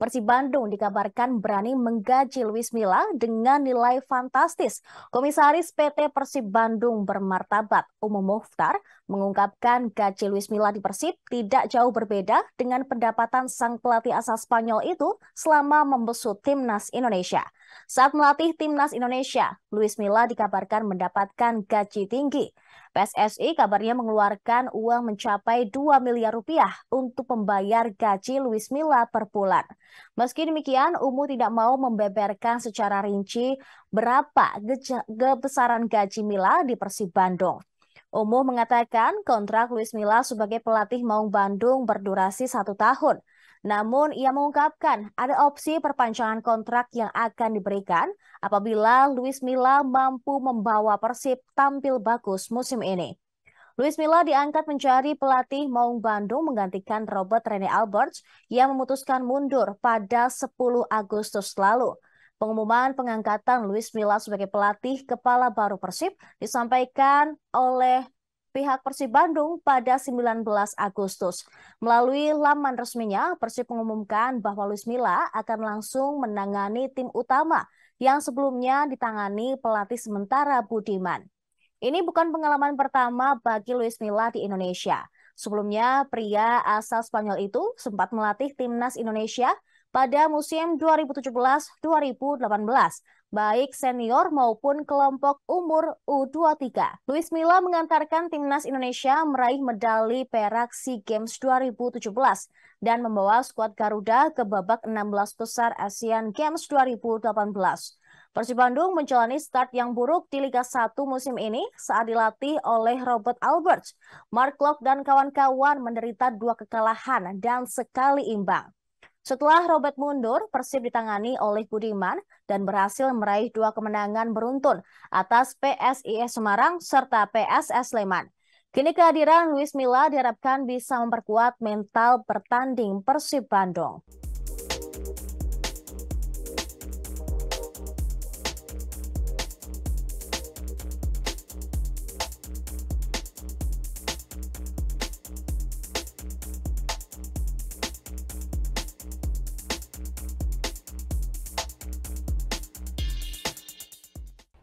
Persib Bandung dikabarkan berani menggaji Luis Milla dengan nilai fantastis. Komisaris PT Persib Bandung bermartabat Umum Muftar mengungkapkan gaji Luis Milla di Persib tidak jauh berbeda dengan pendapatan sang pelatih asal Spanyol itu selama membesut timnas Indonesia. Saat melatih timnas Indonesia, Luis Milla dikabarkan mendapatkan gaji tinggi. PSSI kabarnya mengeluarkan uang mencapai 2 miliar rupiah untuk membayar gaji Luis Milla per bulan. Meski demikian, Umu tidak mau membeberkan secara rinci berapa kebesaran gaji Milla di Persib Bandung. Umu mengatakan kontrak Luis Milla sebagai pelatih Maung Bandung berdurasi satu tahun. Namun, ia mengungkapkan ada opsi perpanjangan kontrak yang akan diberikan apabila Luis Milla mampu membawa Persib tampil bagus musim ini. Luis Milla diangkat mencari pelatih Maung Bandung menggantikan Robert Rene Alberts yang memutuskan mundur pada 10 Agustus lalu. Pengumuman pengangkatan Luis Milla sebagai pelatih kepala baru Persib disampaikan oleh pihak Persib Bandung pada 19 Agustus. Melalui laman resminya, Persib mengumumkan bahwa Luis Milla akan langsung menangani tim utama yang sebelumnya ditangani pelatih sementara Budiman. Ini bukan pengalaman pertama bagi Luis Milla di Indonesia. Sebelumnya, pria asal Spanyol itu sempat melatih timnas Indonesia pada musim 2017-2018 baik senior maupun kelompok umur U23. Luis Milla mengantarkan timnas Indonesia meraih medali perak SEA Games 2017 dan membawa skuad Garuda ke babak 16 besar ASEAN Games 2018. Persib Bandung menjalani start yang buruk di Liga 1 musim ini saat dilatih oleh Robert Albert. Mark Locke dan kawan-kawan menderita dua kekalahan dan sekali imbang. Setelah Robert mundur, Persib ditangani oleh Budiman dan berhasil meraih dua kemenangan beruntun atas PSIS Semarang serta PSS Sleman. Kini kehadiran Luis Mila diharapkan bisa memperkuat mental pertanding Persib Bandung.